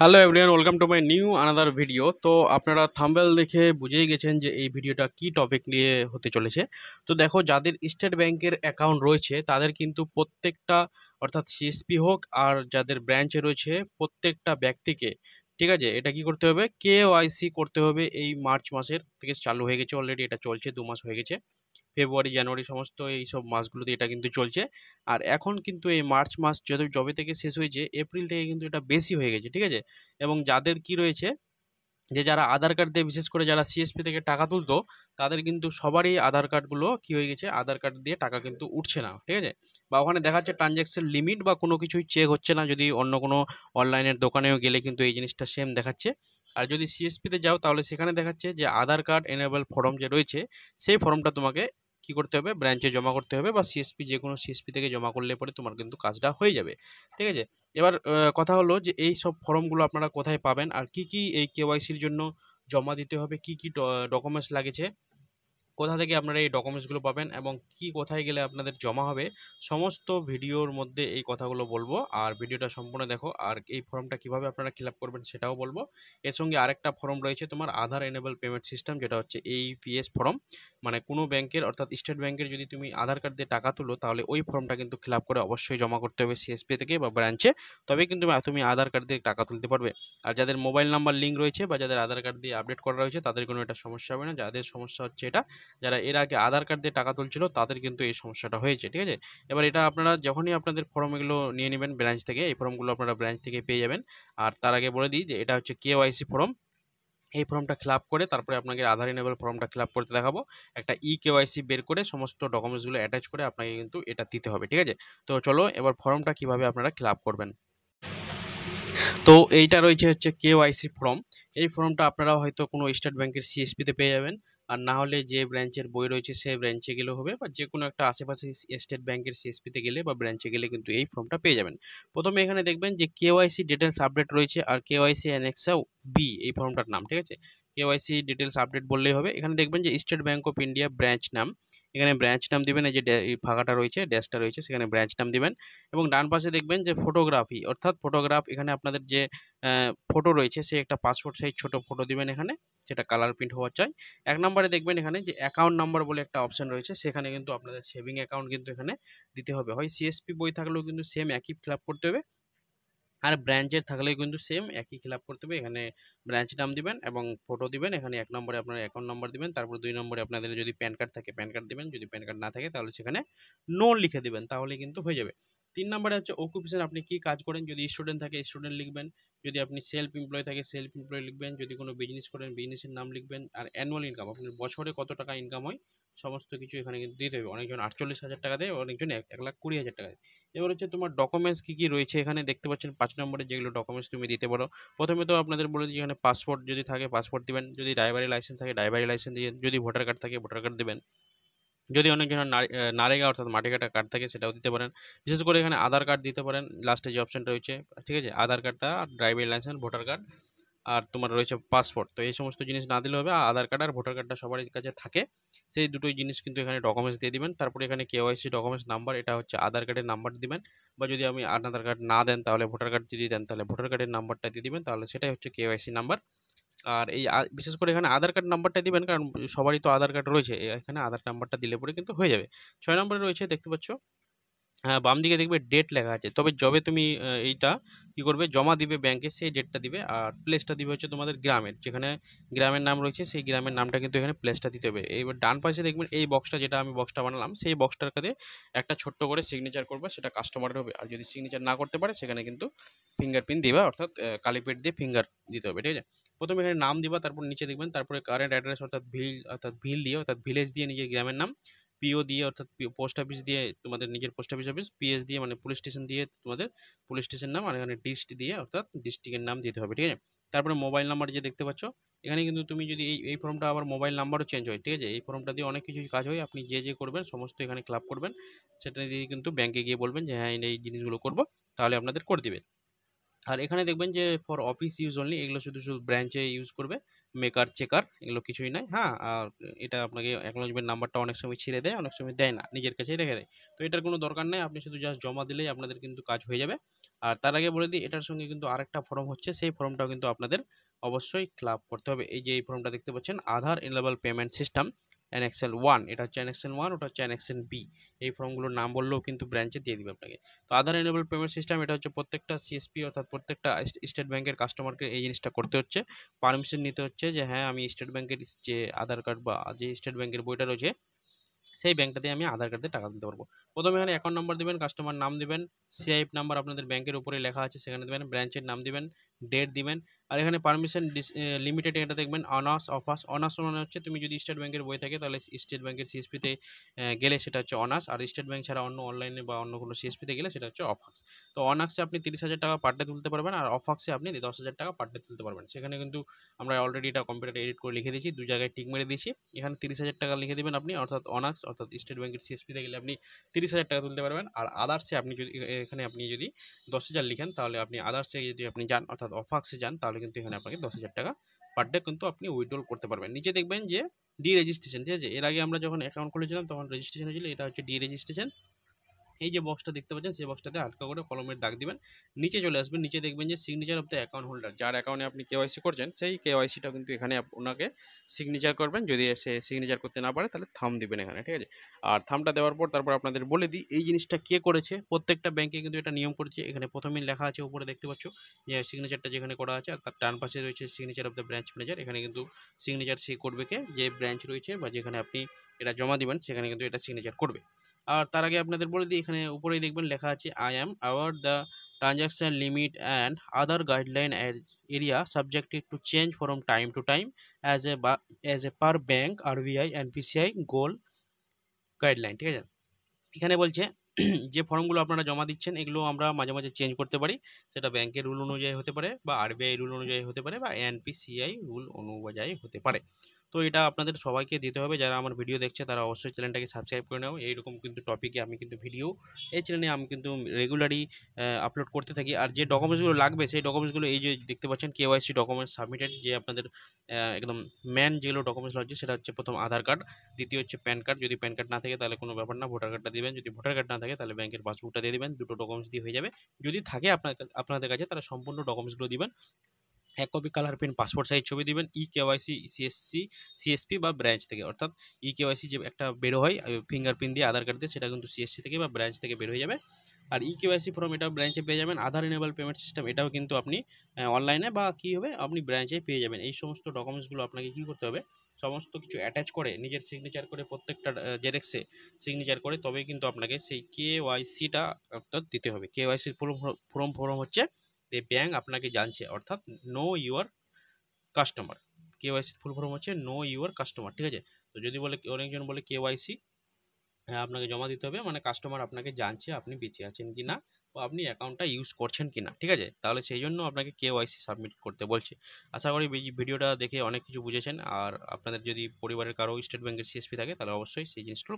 hello everyone welcome to my new another video তো আপনারা thumbnail দেখে বুঝেই গেছেন যে এই ভিডিওটা কি টপিক নিয়ে হতে চলেছে তো দেখো যাদের স্টেট ব্যাংকের অ্যাকাউন্ট রয়েছে তাদের কিন্তু প্রত্যেকটা অর্থাৎ সিএসপি হোক আর যাদের ব্রাঞ্চে রয়েছে প্রত্যেকটা ব্যক্তিকে ঠিক আছে এটা কি করতে হবে ওয়াইসি করতে হবে এই মার্চ মাসের থেকে চালু হয়ে গেছে অলরেডি এটা চলছে দু মাস হয়ে গেছে ফেব্রুয়ারি জানুয়ারি সমস্ত এই সব মাসগুলোতে এটা কিন্তু চলছে আর এখন কিন্তু এই মার্চ মাস যত জবে থেকে শেষ হয়েছে এপ্রিল থেকে কিন্তু এটা বেশি হয়ে গেছে ঠিক আছে এবং যাদের কি রয়েছে যে যারা আধার কার্ড দিয়ে বিশেষ করে যারা সিএসপি থেকে টাকা তুলতো তাদের কিন্তু সবারই আধার কার্ডগুলো কি হয়ে গেছে আধার কার্ড দিয়ে টাকা কিন্তু উঠছে না ঠিক আছে বা ওখানে দেখা যাচ্ছে ট্রানজ্যাকশন লিমিট বা কোনো কিছুই চেক হচ্ছে না যদি অন্য কোনো অনলাইনের দোকানেও গেলে কিন্তু এই জিনিসটা সেম দেখাচ্ছে আর যদি সিএসপিতে যাও তাহলে সেখানে দেখাচ্ছে যে আধার কার্ড এনেবল ফর্ম যে রয়েছে সেই ফর্মটা তোমাকে কি করতে হবে ব্রাঞ্চে জমা করতে হবে বা সিএসপি যে কোনো সিএসপি থেকে জমা করলে পরে তোমার কিন্তু কাজটা হয়ে যাবে ঠিক আছে এবার কথা হলো যে এই সব ফর্মগুলো আপনারা কোথায় পাবেন আর কি কি এই কেওয়াইসির জন্য জমা দিতে হবে কি কি ডকুমেন্টস লাগেছে কোথা থেকে আপনারা এই ডকুমেন্টসগুলো পাবেন এবং কি কোথায় গেলে আপনাদের জমা হবে সমস্ত ভিডিওর মধ্যে এই কথাগুলো বলবো আর ভিডিওটা সম্পূর্ণ দেখো আর এই ফর্মটা কিভাবে আপনারা ফিল করবেন সেটাও বলবো এর সঙ্গে আরেকটা ফর্ম রয়েছে তোমার আধার এনেবল পেমেন্ট সিস্টেম যেটা হচ্ছে এই পিএস e ফর্ম মানে কোনো ব্যাংকের অর্থাৎ স্টেট ব্যাংকের যদি তুমি আধার কার্ড দিয়ে টাকা তুলো তাহলে ওই ফর্মটা কিন্তু ফিল করে অবশ্যই জমা করতে হবে সিএসপি থেকে বা ব্রাঞ্চে তবে কিন্তু তুমি আধার কার্ড দিয়ে টাকা তুলতে পারবে আর যাদের মোবাইল নাম্বার লিঙ্ক রয়েছে বা যাদের আধার কার্ড দিয়ে আপডেট করা রয়েছে তাদের কোনো এটা সমস্যা হবে না যাদের সমস্যা হচ্ছে এটা যারা এর আগে আধার কার্ড দিয়ে টাকা তুলছিল তাদের কিন্তু এই সমস্যাটা হয়েছে ঠিক আছে এবার এটা আপনারা যখনই আপনাদের ফর্মগুলো নিয়ে নেবেন ব্রাঞ্চ থেকে এই ফর্মগুলো আপনারা ব্রাঞ্চ থেকে পেয়ে যাবেন আর তার আগে বলে দিই যে এটা হচ্ছে কেওয়াইসি ফর্ম এই ফর্মটা ফিল করে তারপরে আপনাকে আধার ইনেবল ফর্মটা ফিল করতে দেখাবো একটা ই কেওয়াইসি বের করে সমস্ত ডকুমেন্টসগুলো অ্যাটাচ করে আপনাকে কিন্তু এটা দিতে হবে ঠিক আছে তো চলো এবার ফর্মটা কিভাবে আপনারা ফিল করবেন তো এইটা রয়েছে হচ্ছে কেওয়াইসি ফর্ম এই ফর্মটা আপনারা হয়তো কোনো স্টেট ব্যাংকের সিএসপিতে পেয়ে যাবেন আর না হলে যে ব্রাঞ্চের বই রয়েছে সেই ব্রাঞ্চে গেলে হবে বা যে কোনো একটা আশেপাশে স্টেট ব্যাংকের সিএসপিতে গেলে বা ব্রাঞ্চে গেলে কিন্তু এই ফর্মটা পেয়ে যাবেন প্রথমে এখানে দেখবেন যে কেওয়াইসি ডিটেলস আপডেট রয়েছে আর কেওয়াইসি অ্যানেক্সাও বি এই ফর্মটার নাম ঠিক আছে কেওয়াইসি ডিটেলস আপডেট বললেই হবে এখানে দেখবেন যে State Bank of India branch নাম এখানে ব্রাঞ্চ নাম দেবেন এই যে ফাঁকাটা রয়েছে ড্যাশটা রয়েছে সেখানে ব্রাঞ্চ নাম দিবেন এবং ডান পাশে দেখবেন যে ফটোগ্রাফি অর্থাৎ ফটোগ্রাফ এখানে আপনাদের যে ফটো রয়েছে সে একটা পাসপোর্ট সাইজ ছোট ফটো দিবেন এখানে সেটা কালার প্রিন্ট হওয়া চাই এক নম্বরে দেখবেন এখানে যে অ্যাকাউন্ট নাম্বার বলে একটা অপশান রয়েছে সেখানে কিন্তু আপনাদের সেভিং অ্যাকাউন্ট কিন্তু এখানে দিতে হবে হয় সিএসপি বই থাকলেও কিন্তু সেম একই ফিল করতে হবে আর ব্রাঞ্চের থাকলে কিন্তু সেম একই খেলাপ করতে হবে এখানে ব্রাঞ্চ নাম দিবেন এবং ফটো দিবেন এখানে এক নম্বরে আপনার অ্যাকাউন্ট নম্বর দিবেন তারপর দুই নম্বরে আপনাদের যদি প্যান কার্ড থাকে প্যান কার্ড দিবেন যদি প্যান কার্ড না থাকে তাহলে সেখানে নো লিখে দিবেন তাহলে কিন্তু হয়ে যাবে তিন নম্বরে হচ্ছে অকুপেশন আপনি কি কাজ করেন যদি স্টুডেন্ট থাকে স্টুডেন্ট লিখবেন যদি আপনি সেলফ এমপ্লয় থাকে সেলফ এমপ্লয় লিখবেন যদি কোনো বিজনেস করেন বিজনেসের নাম লিখবেন আর অ্যানুয়াল ইনকাম আপনার বছরে কত টাকা ইনকাম হয় সমস্ত কিছু এখানে কিন্তু দিতে হবে অনেকজন আটচল্লিশ হাজার টাকা দেয় অনেকজন এক এক লাখ কুড়ি হাজার টাকা দেয় এবার হচ্ছে তোমার ডকুমেন্টস কী কী রয়েছে এখানে দেখতে পাচ্ছেন পাঁচ নম্বরে যেগুলো ডকুমেন্টস তুমি দিতে পারো প্রথমে তো আপনাদের বলে দিই এখানে পাসপোর্ট যদি থাকে পাসপোর্ট দেবেন যদি ড্রাইভারি লাইসেন্স থাকে ড্রাইভারি লাইসেন্স দিয়ে যদি ভোটার কার্ড থাকে ভোটার কার্ড দেবেন যদি অনেকজন নারেগা অর্থাৎ মাটি কাটা কার্ড থাকে সেটাও দিতে পারেন বিশেষ করে এখানে আধার কার্ড দিতে পারেন লাস্টে যে অপশানটা রয়েছে ঠিক আছে আধার কার্ডটা ড্রাইভিং লাইসেন্স ভোটার কার্ড আর তোমার রয়েছে পাসপোর্ট তো এই সমস্ত জিনিস না দিলে হবে আধার কার্ড আর ভোটার কার্ডটা সবার কাছে থাকে সেই দুটোই জিনিস কিন্তু এখানে ডকুমেন্টস দিয়ে দিবেন তারপরে এখানে কেওয়াইসি ডকুমেন্টস নাম্বার এটা হচ্ছে আধার কার্ডের নাম্বার দিবেন বা যদি আমি আধার কার্ড না দেন তাহলে ভোটার কার্ড যদি দেন তাহলে ভোটার কার্ডের নাম্বারটা দিয়ে দিবেন তাহলে সেটাই হচ্ছে কেওয়াইসি নাম্বার আর এই বিশেষ করে এখানে আধার কার্ড নাম্বারটা দিবেন কারণ সবারই তো আধার কার্ড রয়েছে এখানে আধার নাম্বারটা দিলে পরে কিন্তু হয়ে যাবে ছয় নম্বরে রয়েছে দেখতে পাচ্ছ হ্যাঁ, বাম দিকে দেখবে ডেট লেখা আছে তবে যবে তুমি এইটা কি করবে জমা দিবে ব্যাংকে সেই ডেটটা দিবে আর প্লেসটা দিবে হচ্ছে তোমাদের গ্রামের যেখানে গ্রামের নাম রয়েছে সেই গ্রামের নামটা কিন্তু এখানে প্লেসটা দিতে হবে এবার ডান পাশে দেখবেন এই বক্সটা যেটা আমি বক্সটা বানালাম সেই বক্সটার কাছে একটা ছোট্ট করে সিগনেচার করবে সেটা কাস্টমারের হবে আর যদি সিগনেচার না করতে পারে সেখানে কিন্তু ফিঙ্গারপ্রিন্ট দিবা অর্থাৎ কালিপেট দিয়ে ফিঙ্গার দিতে হবে ঠিক আছে প্রথমে এখানে নাম দিবা তারপর নিচে দেখবেন তারপরে কারেন্ট অ্যাড্রেস অর্থাৎ ভিল অর্থাৎ ভিল দিয়ে অর্থাৎ ভিলেজ দিয়ে নিজের গ্রামের নাম পিও দিয়ে অর্থাৎ পোস্ট অফিস দিয়ে তোমাদের নিজের পোস্ট অফিস অফিস পিএস দিয়ে মানে পুলিশ স্টেশন দিয়ে তোমাদের পুলিশ স্টেশন নাম আর এখানে ডিস্ট দিয়ে অর্থাৎ ডিস্ট্রিক্টের নাম দিতে হবে ঠিক আছে তারপরে মোবাইল নাম্বার যে দেখতে পাচ্ছ এখানে কিন্তু তুমি যদি এই এই ফর্মটা আবার মোবাইল নাম্বারও চেঞ্জ হয় ঠিক আছে এই ফর্মটা দিয়ে অনেক কিছু কাজ হয় আপনি যে যে করবেন সমস্ত এখানে ক্লাব করবেন সেটা দিয়ে কিন্তু ব্যাংকে গিয়ে বলবেন যে হ্যাঁ এই জিনিসগুলো করবো তাহলে আপনাদের করে দেবে আর এখানে দেখবেন যে ফর অফিস ইউজ অনলি এগুলো শুধু শুধু ব্রাঞ্চে ইউজ করবে মেকার চেকার এগুলো কিছুই নাই হ্যাঁ আর এটা আপনাকে অ্যাকনোলজমেন্ট নাম্বারটা অনেক সময় ছেড়ে দেয় অনেক সময় দেয় না নিজের কাছেই রেখে দেয় তো এটার কোনো দরকার নেই আপনি শুধু জাস্ট জমা দিলেই আপনাদের কিন্তু কাজ হয়ে যাবে আর তার আগে বলে দিই এটার সঙ্গে কিন্তু আরেকটা ফর্ম হচ্ছে সেই ফর্মটাও কিন্তু আপনাদের অবশ্যই ক্লাব করতে হবে এই যে এই ফর্মটা দেখতে পাচ্ছেন Aadhaar enabled payment system NXL one এটা হচ্ছে এনএক্সএল ওয়ান ওটা হচ্ছে এনএক্সএল বি এই ফর্মগুলোর নাম বললেও কিন্তু ব্রাঞ্চে দিয়ে দিবে আপনাকে তো আধার এনেবল পেমেন্ট সিস্টেম এটা হচ্ছে প্রত্যেকটা সিএসপি অর্থাৎ প্রত্যেকটা স্টেট ব্যাংকের কাস্টমারকে এই জিনিসটা করতে হচ্ছে পারমিশন নিতে হচ্ছে যে হ্যাঁ আমি স্টেট ব্যাংকের যে আধার কার্ড বা যে স্টেট ব্যাংকের বইটা রয়েছে সেই ব্যাংকটা দিয়ে আমি আধার কার্ডে টাকা দিতে পারবো প্রথমে এখানে অ্যাকাউন্ট নাম্বার দেবেন কাস্টমার নাম দেবেন সিআইএফ নাম্বার আপনাদের ব্যাংকের উপরে লেখা আছে সেখানে দেবেন ব্রাঞ্চের নাম দেবেন ডেট দিবেন আর এখানে পারমিশন লিমিটেড এটা দেখবেন অনার্স অফার্স অনার্স মানে হচ্ছে তুমি যদি স্টেট ব্যাংকের বই থাকে তাহলে স্টেট ব্যাংকের সিএসপিতে গেলে সেটা হচ্ছে অনার্স আর স্টেট ব্যাংক ছাড়া অন্য অনলাইনে বা অন্য কোনো সিএসপিতে গেলে সেটা হচ্ছে অফার্স তো অনার্সে আপনি তিরিশ হাজার টাকা পার ডে তুলতে পারবেন আর অফার্সে আপনি দশ হাজার টাকা পার ডে তুলতে পারবেন সেখানে কিন্তু আমরা অলরেডি এটা কম্পিউটার এডিট করে লিখে দিয়েছি দু জায়গায় টিক মেরে দিয়েছি এখানে তিরিশ হাজার টাকা লিখে দেবেন আপনি অর্থাৎ অনার্স অর্থাৎ স্টেট ব্যাংকের সিএসপিতে গেলে আপনি তিরিশ হাজার টাকা তুলতে পারবেন আর আদার্সে আপনি যদি এখানে আপনি যদি দশ হাজার লিখেন তাহলে আপনি আদার্সে যদি আপনি যান অর্থাৎ অর্থাৎ অফাক্সে যান তাহলে কিন্তু এখানে আপনাকে দশ হাজার টাকা পার ডে কিন্তু আপনি উইড্রল করতে পারবেন নিচে দেখবেন যে ডি রেজিস্ট্রেশন ঠিক আছে এর আগে আমরা যখন অ্যাকাউন্ট খুলেছিলাম তখন রেজিস্ট্রেশন হয়েছিল এটা হচ্ছে ডি রেজিস্ট্রেশন এই যে বক্সটা দেখতে পাচ্ছেন সেই বক্সটাতে হালকা করে কলমের দাগ দিবেন নিচে চলে আসবেন নিচে দেখবেন যে signature of the account holder যার অ্যাকাউন্টে আপনি কেওয়াইসি করছেন সেই কেওয়াইসিটা কিন্তু এখানে ওনাকে সিগনেচার করবেন যদি সে সিগনেচার করতে না পারে তাহলে থাম দিবেন এখানে ঠিক আছে আর থামটা দেওয়ার পর তারপর আপনাদের বলে দিই এই জিনিসটা কে করেছে প্রত্যেকটা ব্যাংকে কিন্তু এটা নিয়ম করেছে এখানে প্রথমেই লেখা আছে উপরে দেখতে পাচ্ছ যে সিগনেচারটা যেখানে করা আছে আর তার ডান পাশে রয়েছে signature of the branch manager এখানে কিন্তু সিগনেচার সে করবে কে যে ব্রাঞ্চ রয়েছে বা যেখানে আপনি এটা জমা দিবেন সেখানে কিন্তু এটা সিগনেচার করবে আর তার আগে আপনাদের বলে দিই এখানে উপরেই দেখবেন লেখা আছে I am aware the transaction limit and other guideline area subjected to change from time to time as a as a per bank R BI and PCI goal guideline ঠিক আছে এখানে বলছে যে ফর্মগুলো আপনারা জমা দিচ্ছেন এগুলো আমরা মাঝে মাঝে চেঞ্জ করতে পারি সেটা ব্যাংকের রুল অনুযায়ী হতে পারে বা আরবিআই রুল অনুযায়ী হতে পারে বা এনপিসিআই রুল অনুযায়ী হতে পারে তো এটা আপনাদের সবাইকে দিতে হবে যারা আমার ভিডিও দেখছে তারা অবশ্যই চ্যানেলটাকে সাবস্ক্রাইব করে নাও এইরকম কিন্তু টপিকে আমি কিন্তু ভিডিও এই চ্যানেলে আমি কিন্তু রেগুলারই আপলোড করতে থাকি আর যে ডকুমেন্টসগুলো লাগবে সেই ডকুমেন্টসগুলো এই যে দেখতে পাচ্ছেন কেওয়াইসি ডকুমেন্টস সাবমিটেড যে আপনাদের একদম ম্যান যেগুলো ডকুমেন্টস লাগছে সেটা হচ্ছে প্রথম আধার কার্ড দ্বিতীয় হচ্ছে প্যান কার্ড যদি প্যান কার্ড না থাকে তাহলে কোনো ব্যাপার না ভোটার কার্ডটা দেবেন যদি ভোটার কার্ড না থাকে তাহলে ব্যাংকের পাসবুকটা দিয়ে দেবেন দুটো ডকুমেন্টস দিয়ে হয়ে যাবে যদি থাকে আপনার আপনাদের কাছে তারা সম্পূর্ণ ডকুমেন্টসগুলো দিবেন এক copy colour print passport size ছবি দেবেন ই কেওয়াইসি সিএসসি সিএসপি বা ব্রাঞ্চ থেকে অর্থাৎ ই কেওয়াইসি যে একটা বেরো হয় ফিঙ্গার প্রিন্ট দিয়ে আধার কার্ড দিয়ে সেটা কিন্তু সিএসসি থেকে বা ব্রাঞ্চ থেকে বের হয়ে যাবে আর ই কেওয়াইসি ফর্ম এটাও ব্রাঞ্চে পেয়ে যাবেন আধার এনেবল পেমেন্ট সিস্টেম এটাও কিন্তু আপনি অনলাইনে বা কী হবে আপনি ব্রাঞ্চে পেয়ে যাবেন এই সমস্ত ডকুমেন্টসগুলো আপনাকে কী করতে হবে সমস্ত কিছু অ্যাটাচ করে নিজের সিগনেচার করে প্রত্যেকটা জেরেক্সে সিগনেচার করে তবেই কিন্তু আপনাকে সেই কেওয়াইসিটা অর্থাৎ দিতে হবে কেওয়াইসির ফর্ম ফর্ম ফর্ম হচ্ছে যে ব্যাঙ্ক আপনাকে জানছে অর্থাৎ know your customer KYC full form হচ্ছে নো ইউর কাস্টমার ঠিক আছে তো যদি বলে অনেকজন বলে কেওয়াইসি হ্যাঁ আপনাকে জমা দিতে হবে মানে কাস্টমার আপনাকে জানছে আপনি বেঁচে আছেন কি না বা আপনি অ্যাকাউন্টটা ইউজ করছেন কি না ঠিক আছে তাহলে সেই জন্য আপনাকে কেওয়াইসি সাবমিট করতে বলছে আশা করি ভিডিওটা দেখে অনেক কিছু বুঝেছেন আর আপনাদের যদি পরিবারের কারো স্টেট ব্যাংকের সিএসপি থাকে তাহলে অবশ্যই সেই জিনিসটা